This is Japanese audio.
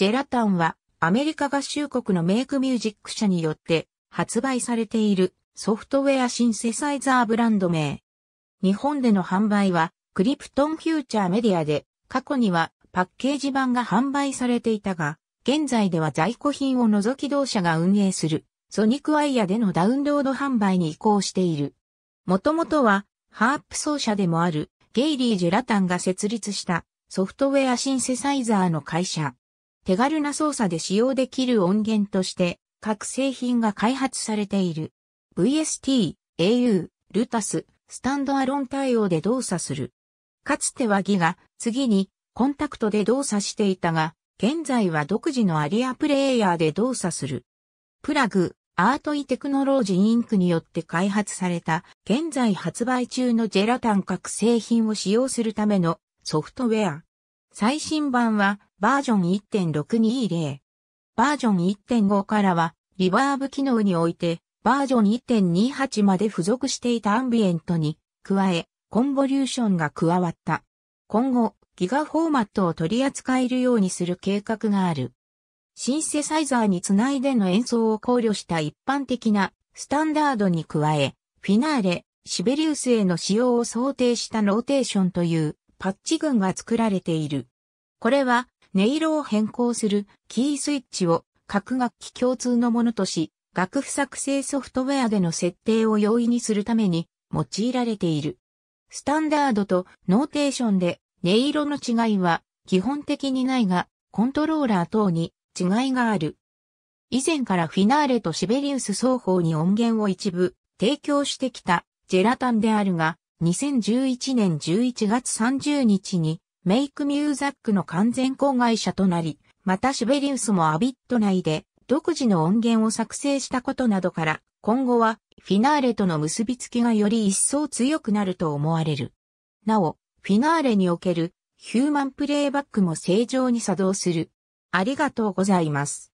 ジェラタンはアメリカ合衆国のメイクミュージック社によって発売されているソフトウェアシンセサイザーブランド名。日本での販売はクリプトンフューチャーメディアで過去にはパッケージ版が販売されていたが、現在では在庫品を除き同社が運営するソニックワイヤでのダウンロード販売に移行している。もともとはハープ奏者でもあるゲイリー・ジェラタンが設立したソフトウェアシンセサイザーの会社。手軽な操作で使用できる音源として各製品が開発されている。VST、au、ルタス、スタンドアロン対応で動作する。かつてはギガ、次にコンタクトで動作していたが、現在は独自のアリアプレイヤーで動作する。プラグ、アートイテクノロジーインクによって開発された、現在発売中のジェラタン各製品を使用するためのソフトウェア。最新版はバージョン1 6 2 0バージョン1.5からは、リバーブ機能において、バージョン1.28まで付属していたアンビエントに、加え、コンボリューションが加わった。今後、ギガフォーマットを取り扱えるようにする計画がある。シンセサイザーにつないでの演奏を考慮した一般的なスタンダードに加え、フィナーレ、シベリウスへの使用を想定したローテーションというパッチ群が作られている。これは音色を変更するキースイッチを各楽器共通のものとし、楽譜作成ソフトウェアでの設定を容易にするために用いられている。スタンダードとノーテーションで音色の違いは基本的にないが、コントローラー等に違いがある。以前からフィナーレとシベリウス双方に音源を一部提供してきたジェラタンであるが、2011年11月30日にメイクミューザックの完全子会社となり、またシベリウスもアビット内で独自の音源を作成したことなどから、今後はフィナーレとの結びつきがより一層強くなると思われる。なお、フィナーレにおけるヒューマンプレイバックも正常に作動する。ありがとうございます。